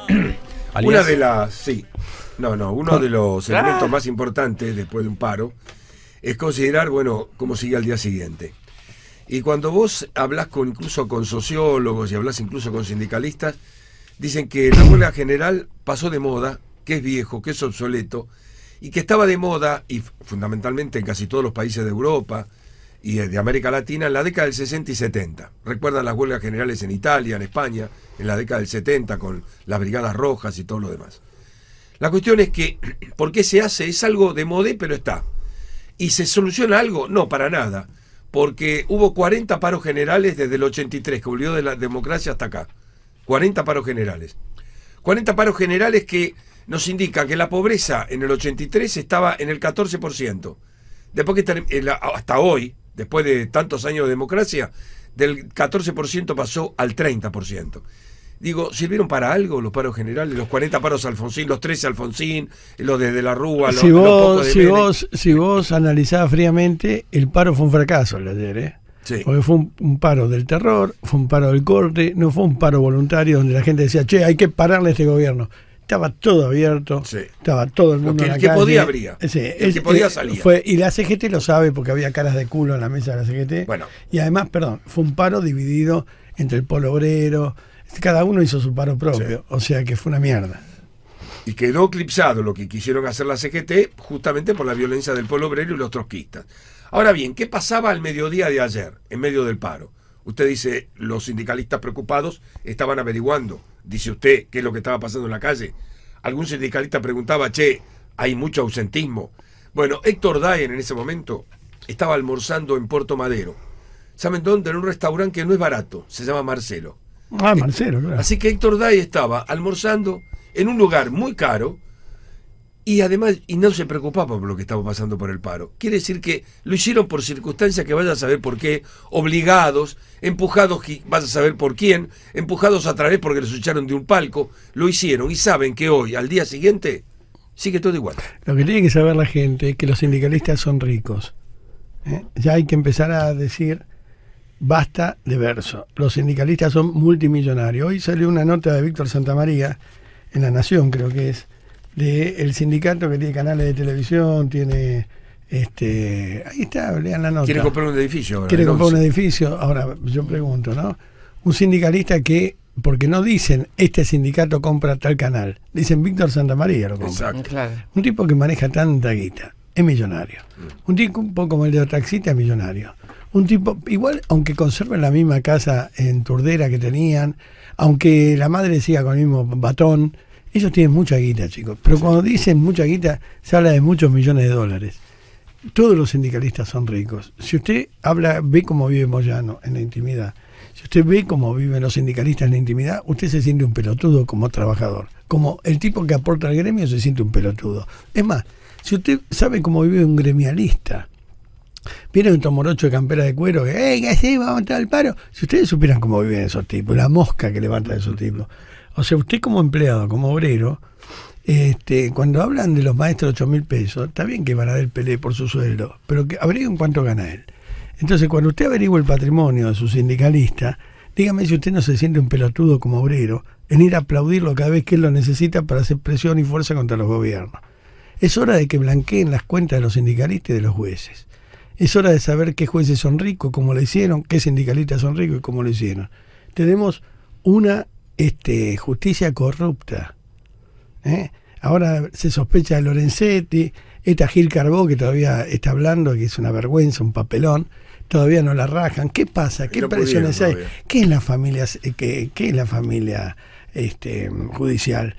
Una de las, sí, no, no, uno de los elementos más importantes después de un paro es considerar, bueno, cómo sigue al día siguiente. Y cuando vos hablas incluso con sociólogos y hablas incluso con sindicalistas, dicen que la huelga general pasó de moda, que es viejo, que es obsoleto, y que estaba de moda, y fundamentalmente en casi todos los países de Europa, y de América Latina en la década del 60 y 70. Recuerdan las huelgas generales en Italia, en España, en la década del 70 con las Brigadas Rojas y todo lo demás. La cuestión es que, ¿por qué se hace? Es algo de modé, pero está. ¿Y se soluciona algo? No, para nada. Porque hubo 40 paros generales desde el 83, que volvió de la democracia hasta acá. 40 paros generales. 40 paros generales que nos indican que la pobreza en el 83 estaba en el 14%. Después que eh, hasta hoy, después de tantos años de democracia, del 14% pasó al 30%. Digo, ¿sirvieron para algo los paros generales? Los 40 paros Alfonsín, los 13 Alfonsín, los de, la Rúa, los, pocos de si vos, si vos analizabas fríamente, el paro fue un fracaso el ayer, ¿eh? Sí. Porque fue un, paro del terror, fue un paro del corte, no fue un paro voluntario donde la gente decía, che, hay que pararle a este gobierno estaba todo abierto, estaba todo el mundo. en el que podía abría. el que podía eh, salir y la CGT lo sabe porque había caras de culo en la mesa de la CGT. Bueno. Y además, perdón, fue un paro dividido entre el polo obrero. Cada uno hizo su paro propio. O sea que fue una mierda. Y quedó eclipsado lo que quisieron hacer la CGT justamente por la violencia del polo obrero y los trotskistas. Ahora bien, ¿qué pasaba al mediodía de ayer, en medio del paro? Usted dice, los sindicalistas preocupados estaban averiguando, dice usted, qué es lo que estaba pasando en la calle. Algún sindicalista preguntaba, che, hay mucho ausentismo. Bueno, Héctor Dayen en ese momento estaba almorzando en Puerto Madero. ¿Saben dónde? En un restaurante que no es barato, se llama Marcelo. Ah, Marcelo, claro. Así que Héctor Day estaba almorzando en un lugar muy caro, y además, y no se preocupaba por lo que estaba pasando por el paro. Quiere decir que lo hicieron por circunstancias que vaya a saber por qué, obligados, empujados, vas a saber por quién, empujados a través porque les echaron de un palco, lo hicieron y saben que hoy, al día siguiente, sigue todo igual. Lo que tiene que saber la gente es que los sindicalistas son ricos. ¿eh? Ya hay que empezar a decir, basta de verso. Los sindicalistas son multimillonarios. Hoy salió una nota de Víctor Santamaría, en La Nación creo que es, del sindicato que tiene canales de televisión, tiene... este Ahí está, lean la nota. Quiere comprar un edificio. Ahora, Quiere comprar un edificio. Ahora, yo pregunto, ¿no? Un sindicalista que porque no dicen este sindicato compra tal canal, dicen Víctor Santamaría lo compra. Exacto. Un tipo que maneja tanta guita es millonario. Un tipo un poco como el de Otaxita es millonario. Un tipo, igual, aunque conserven la misma casa en Turdera que tenían, aunque la madre siga con el mismo batón, ellos tienen mucha guita, chicos. Pero cuando dicen mucha guita, se habla de muchos millones de dólares. Todos los sindicalistas son ricos. Si usted habla, ve cómo vive Moyano en la intimidad, si usted ve cómo viven los sindicalistas en la intimidad, usted se siente un pelotudo como trabajador. Como el tipo que aporta al gremio se siente un pelotudo. Es más, si usted sabe cómo vive un gremialista, viene un tomorocho de campera de cuero que, ¡eh, qué Vamos a entrar el paro. Si ustedes supieran cómo viven esos tipos, la mosca que levanta esos tipos. O sea, usted como empleado, como obrero, este, cuando hablan de los maestros de 8 mil pesos, está bien que van a el pelé por su sueldo, pero que averigüen cuánto gana él. Entonces, cuando usted averigua el patrimonio de su sindicalista, dígame si usted no se siente un pelotudo como obrero en ir a aplaudirlo cada vez que él lo necesita para hacer presión y fuerza contra los gobiernos. Es hora de que blanqueen las cuentas de los sindicalistas y de los jueces. Es hora de saber qué jueces son ricos, cómo lo hicieron, qué sindicalistas son ricos y cómo lo hicieron. Tenemos una este, justicia corrupta. ¿eh? Ahora se sospecha de Lorenzetti, esta Gil Carbó que todavía está hablando, que es una vergüenza, un papelón, todavía no la rajan. ¿Qué pasa? ¿Qué presiones hay? ¿Qué es la familia, eh, qué, la familia este, judicial?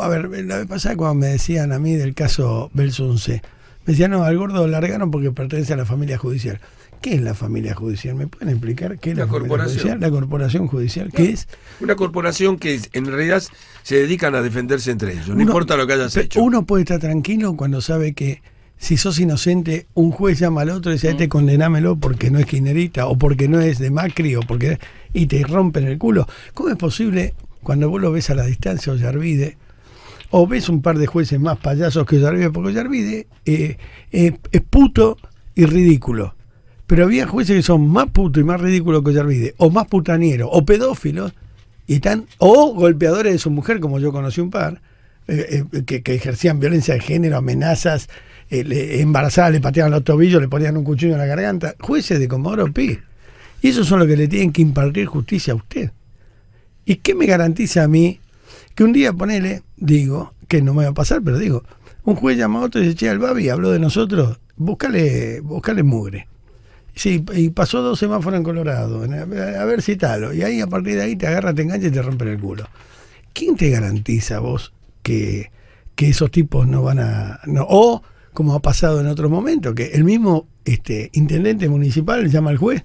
a ver, la vez pasada cuando me decían a mí del caso Belsunce, me decían, no, al gordo lo largaron porque pertenece a la familia judicial. ¿Qué es la familia judicial? ¿Me pueden explicar qué es la, corporación? Judicial? La corporación judicial, ¿qué es? Una corporación que en realidad se dedican a defenderse entre ellos, no importa lo que hayas hecho. Uno puede estar tranquilo cuando sabe que si sos inocente, un juez llama al otro y dice, este mm. condenámelo porque no es quinerita o porque no es de Macri o porque... y te rompen el culo. ¿Cómo es posible cuando vos lo ves a la distancia o o ves un par de jueces más payasos que Ollarvide Porque Ollarvide eh, eh, es puto y ridículo. Pero había jueces que son más putos y más ridículos que Yarvide, o más putanieros, o pedófilos, y están, o golpeadores de su mujer, como yo conocí un par, eh, eh, que, ejercían violencia de género, amenazas, eh, le, le pateaban los tobillos, le ponían un cuchillo en la garganta. Jueces de Comodoro Pi. Y esos son los que le tienen que impartir justicia a usted. ¿Y qué me garantiza a mí que un día, ponele, digo, que no me va a pasar, pero digo, un juez llama a otro y dice, che, al Babi habló de nosotros, búscale, búscale mugre. Sí, y pasó dos semáforos en Colorado, a ver si tal. Y ahí a partir de ahí te agarra, te engancha y te rompe el culo. ¿Quién te garantiza vos que, que esos tipos no van a... No, o, como ha pasado en otro momento que el mismo este, intendente municipal llama al juez,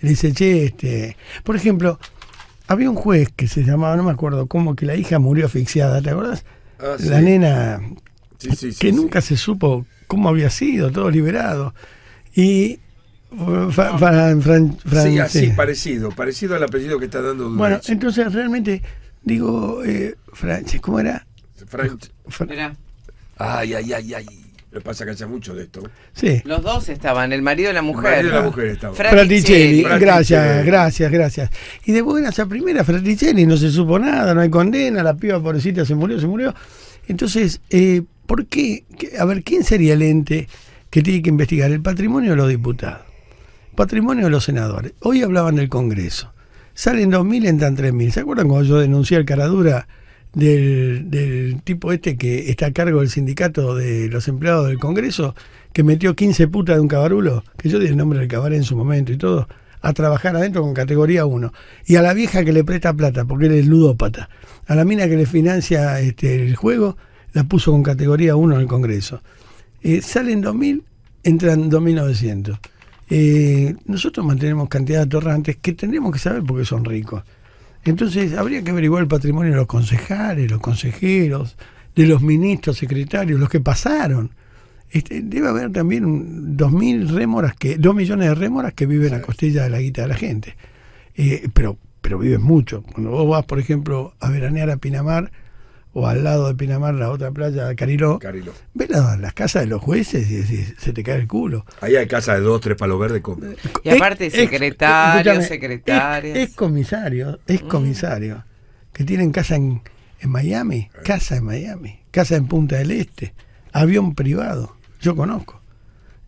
le dice, che, este... Por ejemplo, había un juez que se llamaba, no me acuerdo cómo, que la hija murió asfixiada, ¿te acordás? Ah, la nena, que nunca se supo cómo había sido, todo liberado. Y sí, así, parecido, parecido al apellido que está dando Bueno, entonces realmente, digo, eh, ¿cómo era? ¿Cómo era? ay, ay, ay, ay. Lo pasa que hace mucho de esto. Sí. Los dos estaban, el marido y la mujer. El marido y la ah. mujer estaban. gracias, gracias, gracias. Y de buena, a primera, Fraticelli, no se supo nada, no hay condena, la piba pobrecita se murió, se murió. Entonces, eh, ¿por qué? A ver, ¿quién sería el ente que tiene que investigar, el patrimonio de los diputados? Patrimonio de los senadores. Hoy hablaban del Congreso. Salen 2.000, entran 3.000. ¿Se acuerdan cuando yo denuncié el Caradura del, tipo este que está a cargo del sindicato de los empleados del Congreso, que metió 15 putas de un cabarulo, que yo di el nombre del cabaret en su momento y todo, a trabajar adentro con categoría 1. Y a la vieja que le presta plata, porque él es ludópata. A la mina que le financia este, el juego, la puso con categoría 1 en el Congreso. Eh, salen 2.000, entran 2.900. Eh, nosotros mantenemos cantidad de torrantes que tendríamos que saber porque son ricos. Entonces habría que averiguar el patrimonio de los concejales, los consejeros, de los ministros, secretarios, los que pasaron. Este, debe haber también dos mil rémoras que, dos millones de rémoras que viven a costilla de la guita de la gente. Eh, pero, pero viven mucho. Cuando vos vas, por ejemplo, a veranear a Pinamar, o al lado de Pinamar, la otra playa, Cariló, Cariló. ves las, casas de los jueces y se te cae el culo. Ahí hay casas de dos, tres palos verdes. Con... Eh, y aparte, secretarios, secretarias. Es, comisario, es mm. comisario, que tienen casa en, Miami, eh. casa en Miami, casa en Punta del Este, avión privado, yo conozco.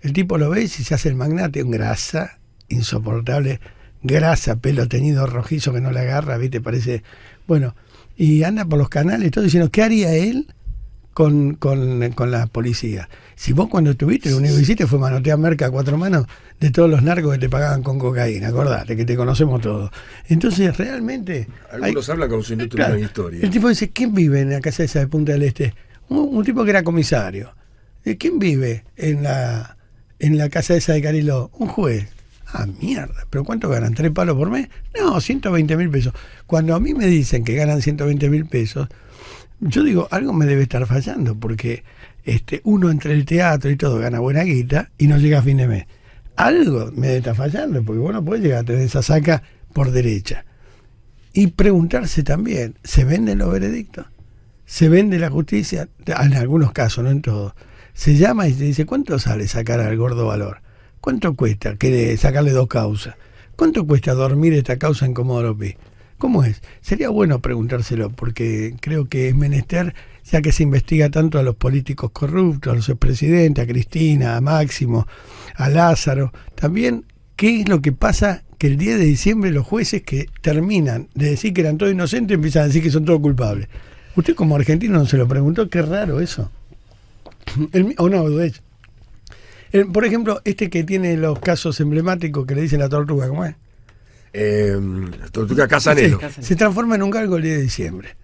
El tipo lo ve y se hace el magnate, un grasa insoportable, grasa, pelo teñido rojizo que no le agarra, ¿viste? Parece, bueno, y anda por los canales todo diciendo, ¿qué haría él con, con, con la policía? Si vos cuando estuviste, lo único que hiciste fue manotear merca a cuatro manos de todos los narcos que te pagaban con cocaína, acordate, que te conocemos todos. Entonces, realmente... Algunos hablan como si no tuvieran historia. El tipo dice, ¿quién vive en la casa esa de Punta del Este? Un, tipo que era comisario. Eh, ¿Quién vive en la en la casa esa de Cariló? Un juez. Ah, mierda, pero ¿cuánto ganan? ¿Tres palos por mes? No, 120 mil pesos. Cuando a mí me dicen que ganan 120 mil pesos, yo digo, algo me debe estar fallando, porque este, uno entre el teatro y todo gana buena guita y no llega a fin de mes. Algo me debe estar fallando, porque bueno no llegar a tener esa saca por derecha. Y preguntarse también, ¿se venden los veredictos? ¿Se vende la justicia? En algunos casos, no en todos. Se llama y se dice, ¿cuánto sale sacar al gordo valor? ¿Cuánto cuesta? Que sacarle dos causas. ¿Cuánto cuesta dormir esta causa en Comodoro ¿Cómo es? Sería bueno preguntárselo, porque creo que es menester, ya que se investiga tanto a los políticos corruptos, a los expresidentes, a Cristina, a Máximo, a Lázaro, también qué es lo que pasa que el 10 de diciembre los jueces que terminan de decir que eran todos inocentes empiezan a decir que son todos culpables. Usted como argentino no se lo preguntó, qué raro eso. o no, de eh, por ejemplo, este que tiene los casos emblemáticos que le dicen la tortuga, ¿cómo es? Eh, tortuga Casanero. se transforma en un galgo el día de diciembre.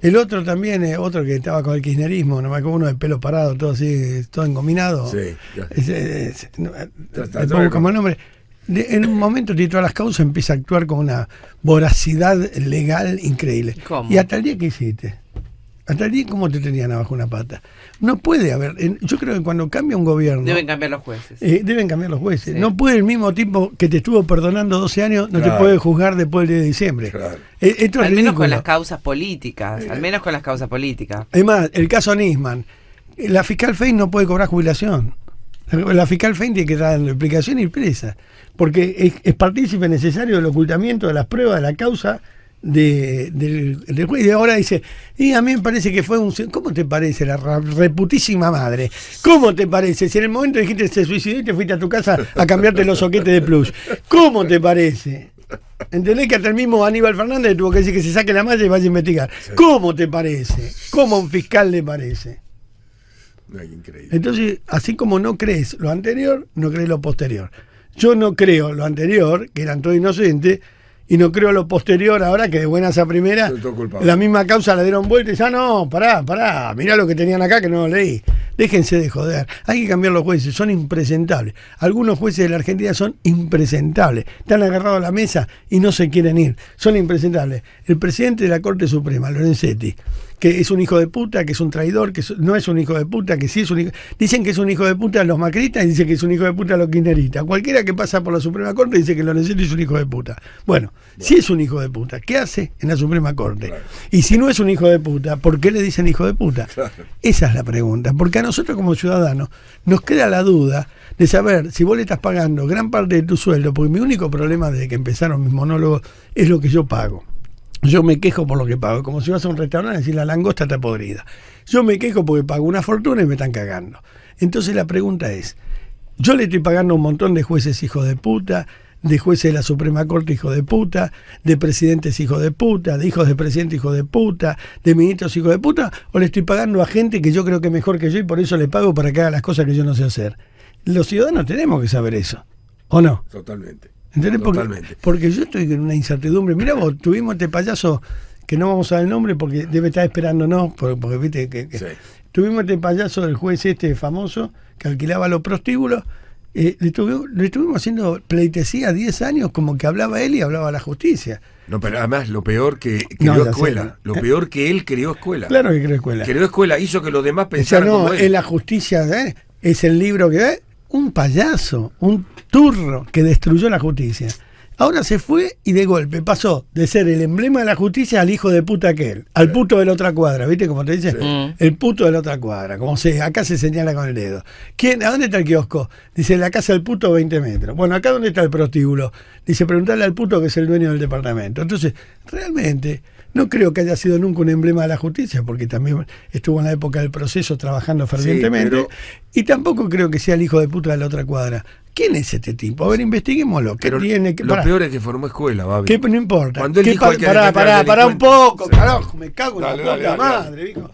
El otro también, eh, otro que estaba con el kirchnerismo, nomás con uno de pelo parado, todo así, todo engominado. Sí, ya. Eh, pongo como nombre. en un momento, todas las causas empieza a actuar con una voracidad legal increíble. ¿Cómo? Y hasta el día que hiciste. Hasta como te tenían abajo una pata. No puede haber, yo creo que cuando cambia un gobierno... Deben cambiar los jueces. Eh, deben cambiar los jueces. No puede el mismo tipo que te estuvo perdonando 12 años, no te puede juzgar después del 10 de diciembre. Eh, eh, al menos con las causas políticas, al menos con las causas políticas. Además, el caso Nisman, la fiscal Fein no puede cobrar jubilación. La fiscal Fein tiene que dar explicación y presa, porque es, es partícipe necesario del ocultamiento de las pruebas de la causa de, del, juez. Y ahora dice, y a mí me parece que fue un... ¿Cómo te parece la reputísima madre? ¿Cómo te parece? Si en el momento dijiste se suicidó y te fuiste a tu casa a cambiarte los soquetes de plush. ¿Cómo te parece? ¿Entendés que hasta el mismo Aníbal Fernández tuvo que decir que se saque la malla y vaya a investigar? ¿Cómo te parece? ¿Cómo a un fiscal le parece? Entonces, así como no crees lo anterior, no crees lo posterior. Yo no creo lo anterior, que eran todos inocentes, y no creo lo posterior ahora que de buenas a primera. la misma causa la dieron vuelta y ya no, pará, pará, mirá lo que tenían acá que no lo leí. Déjense de joder, hay que cambiar los jueces, son impresentables. Algunos jueces de la Argentina son impresentables, están agarrados a la mesa y no se quieren ir, son impresentables. El presidente de la Corte Suprema, Lorenzetti, que es un hijo de puta, que es un traidor, que no es un hijo de puta, que sí es un hijo. Dicen que es un hijo de puta los macristas y dicen que es un hijo de puta los kirchneristas. Cualquiera que pasa por la Suprema Corte dice que lo necesita es un hijo de puta. Bueno, si es un hijo de puta, ¿qué hace en la Suprema Corte? Y si no es un hijo de puta, ¿por qué le dicen hijo de puta? Esa es la pregunta. Porque a nosotros como ciudadanos nos queda la duda de saber si vos le estás pagando gran parte de tu sueldo, porque mi único problema desde que empezaron mis monólogos es lo que yo pago. Yo me quejo por lo que pago. Como si vas a un restaurante y la langosta está podrida. Yo me quejo porque pago una fortuna y me están cagando. Entonces la pregunta es: yo le estoy pagando un montón de jueces hijos de puta, de jueces de la Suprema Corte hijos de puta, de presidentes hijos de puta, de hijos de presidente hijos de puta, de ministros hijos de puta, o le estoy pagando a gente que yo creo que es mejor que yo y por eso le pago para que haga las cosas que yo no sé hacer. Los ciudadanos tenemos que saber eso, ¿o no? Totalmente. ¿Entendés? Porque, yo estoy en una incertidumbre. Mira vos, tuvimos este payaso que no vamos a dar el nombre porque debe estar esperándonos, porque, viste que, tuvimos este payaso del juez este famoso que alquilaba los prostíbulos. Eh, le, estuvimos haciendo pleitesía 10 años como que hablaba él y hablaba la justicia. No, pero además lo peor que creó escuela, lo peor que él creó escuela. Claro que creó escuela. Creó escuela, hizo que los demás pensaran. O sea, no, es la justicia, ¿eh? es el libro que... ve un payaso, un turro que destruyó la justicia. Ahora se fue y de golpe pasó de ser el emblema de la justicia al hijo de puta aquel, al puto de la otra cuadra, ¿viste? cómo te dice, el puto de la otra cuadra, como se, acá se señala con el dedo. ¿Quién, ¿A dónde está el kiosco? Dice, la casa del puto 20 metros. Bueno, acá dónde está el prostíbulo. Dice, preguntarle al puto que es el dueño del departamento. Entonces, realmente, no creo que haya sido nunca un emblema de la justicia, porque también estuvo en la época del proceso trabajando fervientemente. Y tampoco creo que sea el hijo de puta de la otra cuadra. ¿Quién es este tipo? A ver, investiguémoslo. ¿Qué tiene? lo peor es que formó escuela, Babi. ¿Qué, no importa. Cuando él dijo pa que pará, pará, pará un poco, carajo, me cago en la puta madre, hijo.